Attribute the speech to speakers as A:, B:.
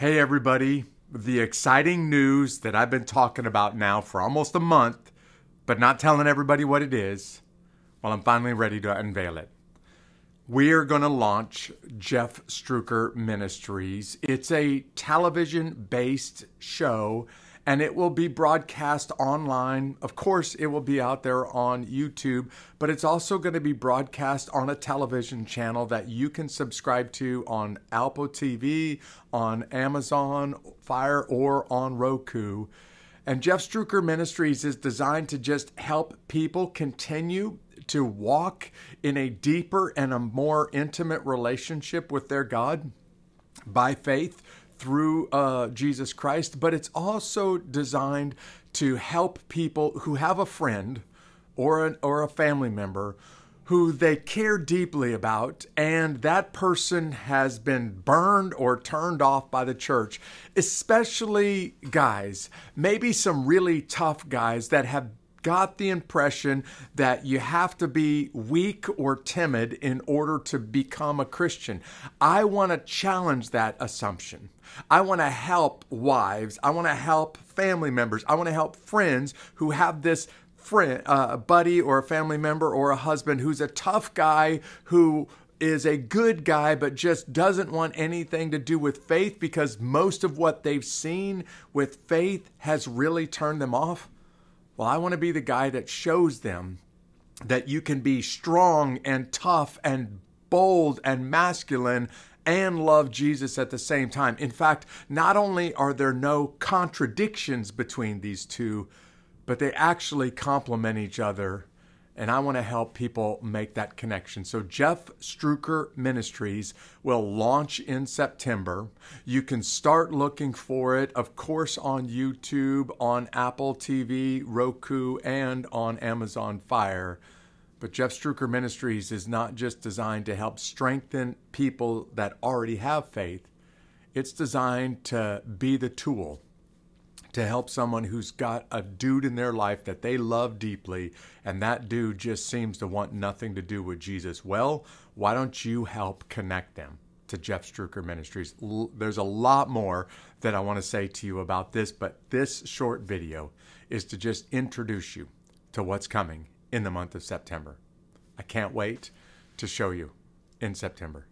A: Hey, everybody. The exciting news that I've been talking about now for almost a month, but not telling everybody what it is. Well, I'm finally ready to unveil it. We are going to launch Jeff Struker Ministries. It's a television based show and it will be broadcast online. Of course, it will be out there on YouTube, but it's also going to be broadcast on a television channel that you can subscribe to on Alpo TV, on Amazon Fire, or on Roku. And Jeff Struker Ministries is designed to just help people continue to walk in a deeper and a more intimate relationship with their God by faith through uh, Jesus Christ, but it's also designed to help people who have a friend or, an, or a family member who they care deeply about, and that person has been burned or turned off by the church, especially guys, maybe some really tough guys that have got the impression that you have to be weak or timid in order to become a Christian. I want to challenge that assumption. I want to help wives. I want to help family members. I want to help friends who have this friend, uh, buddy, or a family member, or a husband who's a tough guy who is a good guy but just doesn't want anything to do with faith because most of what they've seen with faith has really turned them off. Well, I want to be the guy that shows them that you can be strong and tough and bold and masculine and love Jesus at the same time. In fact, not only are there no contradictions between these two, but they actually complement each other and I want to help people make that connection. So, Jeff Struker Ministries will launch in September. You can start looking for it, of course, on YouTube, on Apple TV, Roku, and on Amazon Fire. But Jeff Struker Ministries is not just designed to help strengthen people that already have faith, it's designed to be the tool to help someone who's got a dude in their life that they love deeply, and that dude just seems to want nothing to do with Jesus. Well, why don't you help connect them to Jeff Strucker Ministries? There's a lot more that I want to say to you about this, but this short video is to just introduce you to what's coming in the month of September. I can't wait to show you in September.